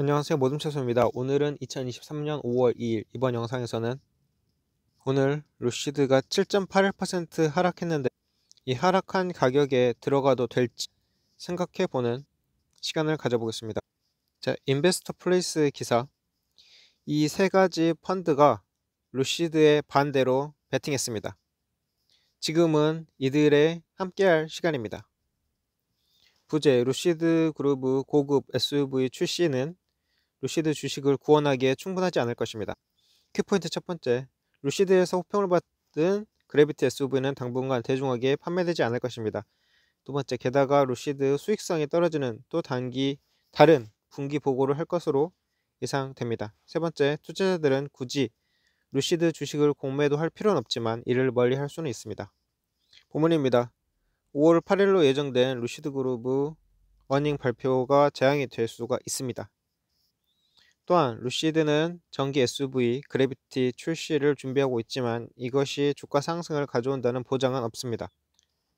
안녕하세요 모둠채소입니다. 오늘은 2023년 5월 2일 이번 영상에서는 오늘 루시드가 7.81% 하락했는데 이 하락한 가격에 들어가도 될지 생각해보는 시간을 가져보겠습니다. 자, 인베스터 플레이스 기사 이 세 가지 펀드가 루시드의 반대로 베팅했습니다. 지금은 이들의 함께할 시간입니다. 부제 루시드 그룹 고급 SUV 출시는 루시드 주식을 구원하기에 충분하지 않을 것입니다. 큐포인트첫 번째, 루시드에서 호평을 받은 그래비티 SUV는 당분간 대중에게 판매되지 않을 것입니다. 두 번째, 게다가 루시드 수익성이 떨어지는 또 단기 다른 분기 보고를 할 것으로 예상됩니다. 세 번째, 투자자들은 굳이 루시드 주식을 공매도 할 필요는 없지만 이를 멀리 할 수는 있습니다. 부문입니다 5월 8일로 예정된 루시드 그룹의 어닝 발표가 재앙이 될 수가 있습니다. 또한 루시드는 전기 SUV 그래비티 출시를 준비하고 있지만 이것이 주가 상승을 가져온다는 보장은 없습니다.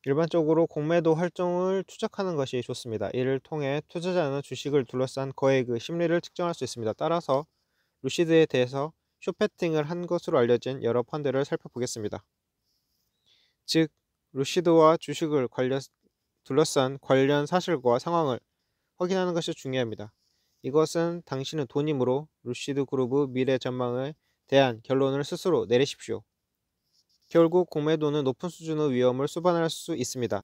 일반적으로 공매도 활동을 추적하는 것이 좋습니다. 이를 통해 투자자는 주식을 둘러싼 거액의 심리를 측정할 수 있습니다. 따라서 루시드에 대해서 쇼패팅을 한 것으로 알려진 여러 펀드를 살펴보겠습니다. 즉, 루시드와 주식을 관련, 둘러싼 관련 사실과 상황을 확인하는 것이 중요합니다. 이것은 당신의 돈이므로 루시드 그룹의 미래 전망에 대한 결론을 스스로 내리십시오. 결국 공매도는 높은 수준의 위험을 수반할 수 있습니다.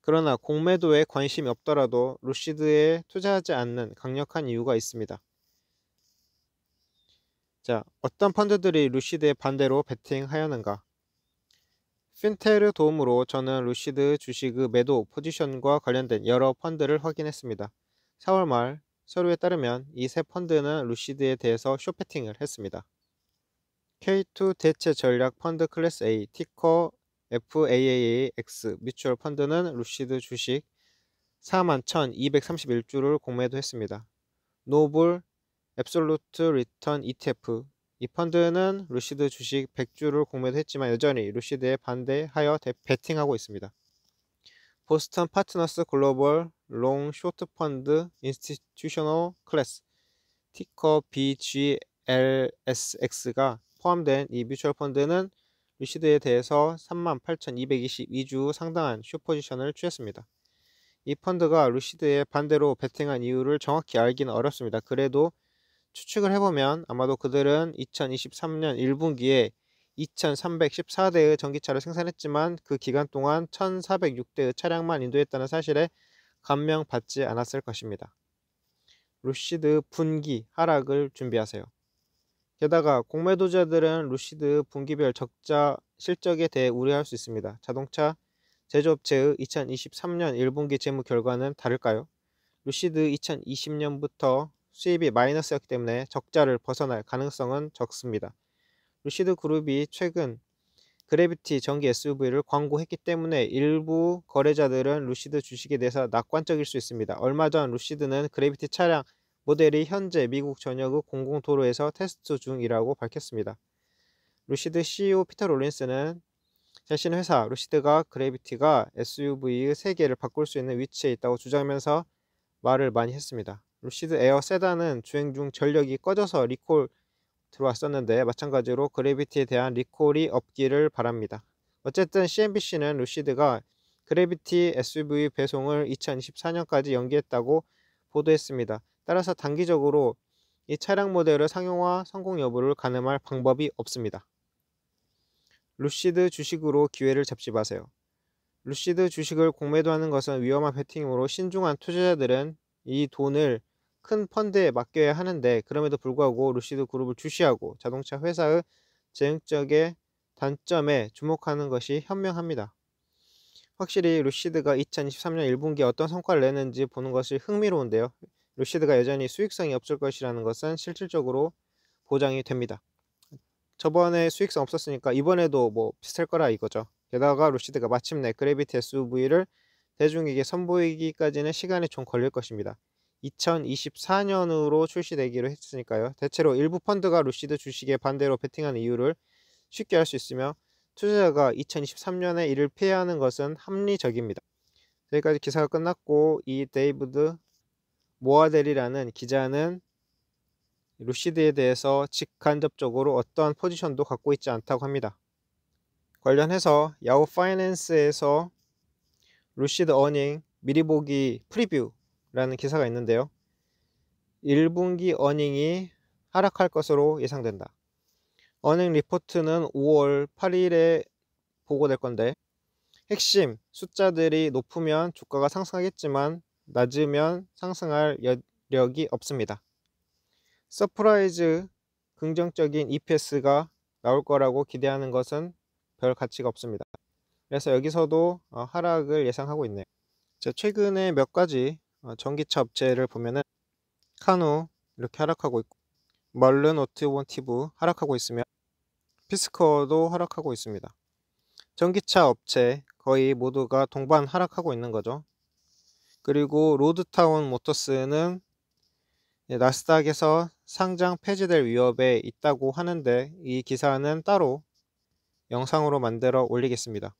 그러나 공매도에 관심이 없더라도 루시드에 투자하지 않는 강력한 이유가 있습니다. 자, 어떤 펀드들이 루시드의 반대로 베팅하였는가? 핀테르 도움으로 저는 루시드 주식의 매도 포지션과 관련된 여러 펀드를 확인했습니다. 4월 말 서류에 따르면 이 세 펀드는 루시드에 대해서 쇼패팅을 했습니다. K2 대체 전략 펀드 클래스 A 티커 FAAX 뮤추얼 펀드는 루시드 주식 41,231주를 공매도했습니다. 노블 앱솔루트 리턴 ETF 이 펀드는 루시드 주식 100주를 공매도했지만 여전히 루시드에 반대하여 베팅하고 있습니다. 보스턴 파트너스 글로벌 롱 쇼트 펀드 인스티튜셔널 클래스 티커 BGLSX가 포함된 이 뮤추얼 펀드는 루시드에 대해서 38,222주 상당한 슈포지션을 취했습니다. 이 펀드가 루시드의 반대로 베팅한 이유를 정확히 알기는 어렵습니다. 그래도 추측을 해보면 아마도 그들은 2023년 1분기에 2,314대의 전기차를 생산했지만 그 기간 동안 1,406대의 차량만 인도했다는 사실에 감명받지 않았을 것입니다. 루시드 분기 하락을 준비하세요. 게다가 공매도자들은 루시드 분기별 적자 실적에 대해 우려할 수 있습니다. 자동차 제조업체의 2023년 1분기 재무 결과는 다를까요? 루시드 2020년부터 수입이 마이너스였기 때문에 적자를 벗어날 가능성은 적습니다. 루시드 그룹이 최근 그래비티 전기 SUV를 광고했기 때문에 일부 거래자들은 루시드 주식에 대해서 낙관적일 수 있습니다. 얼마 전 루시드는 그래비티 차량 모델이 현재 미국 전역의 공공도로에서 테스트 중이라고 밝혔습니다. 루시드 CEO 피터 롤린스는 자신 회사 루시드가 그래비티가 SUV의 세계를 바꿀 수 있는 위치에 있다고 주장하면서 말을 많이 했습니다. 루시드 에어 세단은 주행 중 전력이 꺼져서 리콜 들어왔었는데 마찬가지로 그래비티에 대한 리콜이 없기를 바랍니다. 어쨌든 CNBC는 루시드가 그래비티 SUV 배송을 2024년까지 연기했다고 보도했습니다. 따라서 단기적으로 이 차량 모델을 상용화 성공 여부를 가늠할 방법이 없습니다. 루시드 주식으로 기회를 잡지 마세요. 루시드 주식을 공매도하는 것은 위험한 베팅이므로 신중한 투자자들은 이 돈을 큰 펀드에 맡겨야 하는데 그럼에도 불구하고 루시드 그룹을 주시하고 자동차 회사의 재능적의 단점에 주목하는 것이 현명합니다. 확실히 루시드가 2023년 1분기에 어떤 성과를 내는지 보는 것이 흥미로운데요. 루시드가 여전히 수익성이 없을 것이라는 것은 실질적으로 보장이 됩니다. 저번에 수익성 없었으니까 이번에도 뭐 비슷할 거라 이거죠. 게다가 루시드가 마침내 그래비티 SUV를 대중에게 선보이기까지는 시간이 좀 걸릴 것입니다. 2024년으로 출시되기로 했으니까요. 대체로 일부 펀드가 루시드 주식에 반대로 베팅한 이유를 쉽게 알 수 있으며 투자자가 2023년에 이를 피해하는 것은 합리적입니다. 여기까지 기사가 끝났고 이 데이브드 모아델이라는 기자는 루시드에 대해서 직간접적으로 어떠한 포지션도 갖고 있지 않다고 합니다. 관련해서 야후 파이낸스에서 루시드 어닝 미리 보기 프리뷰 라는 기사가 있는데요. 1분기 어닝이 하락할 것으로 예상된다. 어닝 리포트는 5월 8일에 보고될 건데 핵심 숫자들이 높으면 주가가 상승하겠지만 낮으면 상승할 여력이 없습니다. 서프라이즈 긍정적인 EPS가 나올 거라고 기대하는 것은 별 가치가 없습니다. 그래서 여기서도 어, 하락을 예상하고 있네요. 최근에 몇 가지 어, 전기차 업체를 보면은 카누 이렇게 하락하고 있고 멀른 오토모티브 하락하고 있으며 피스커도 하락하고 있습니다. 전기차 업체 거의 모두가 동반 하락하고 있는 거죠. 그리고 로드타운 모터스는 예, 나스닥에서 상장 폐지될 위협에 있다고 하는데 이 기사는 따로 영상으로 만들어 올리겠습니다.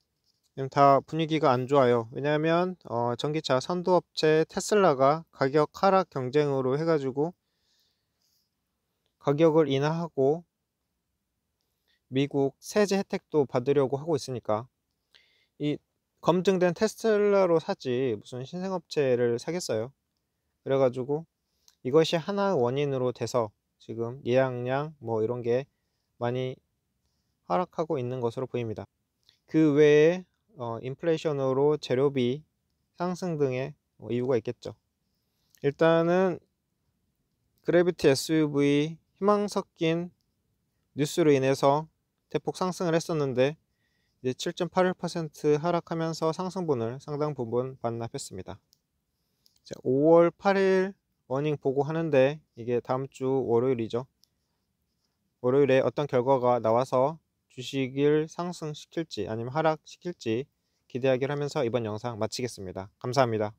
다 분위기가 안 좋아요. 왜냐하면 어, 전기차 선도업체 테슬라가 가격 하락 경쟁으로 해가지고 가격을 인하하고 미국 세제 혜택도 받으려고 하고 있으니까 이 검증된 테슬라로 사지 무슨 신생업체를 사겠어요. 그래가지고 이것이 하나 원인으로 돼서 지금 예약량 뭐 이런 게 많이 하락하고 있는 것으로 보입니다. 그 외에 어, 인플레이션으로 재료비 상승 등의 어, 이유가 있겠죠. 일단은 그래비티 SUV 희망 섞인 뉴스로 인해서 대폭 상승을 했었는데 이제 7.81% 하락하면서 상승분을 상당 부분 반납했습니다. 5월 8일 어닝 보고 하는데 이게 다음 주 월요일이죠. 월요일에 어떤 결과가 나와서 주식을 상승시킬지 아니면 하락시킬지 기대하기를 하면서 이번 영상 마치겠습니다. 감사합니다.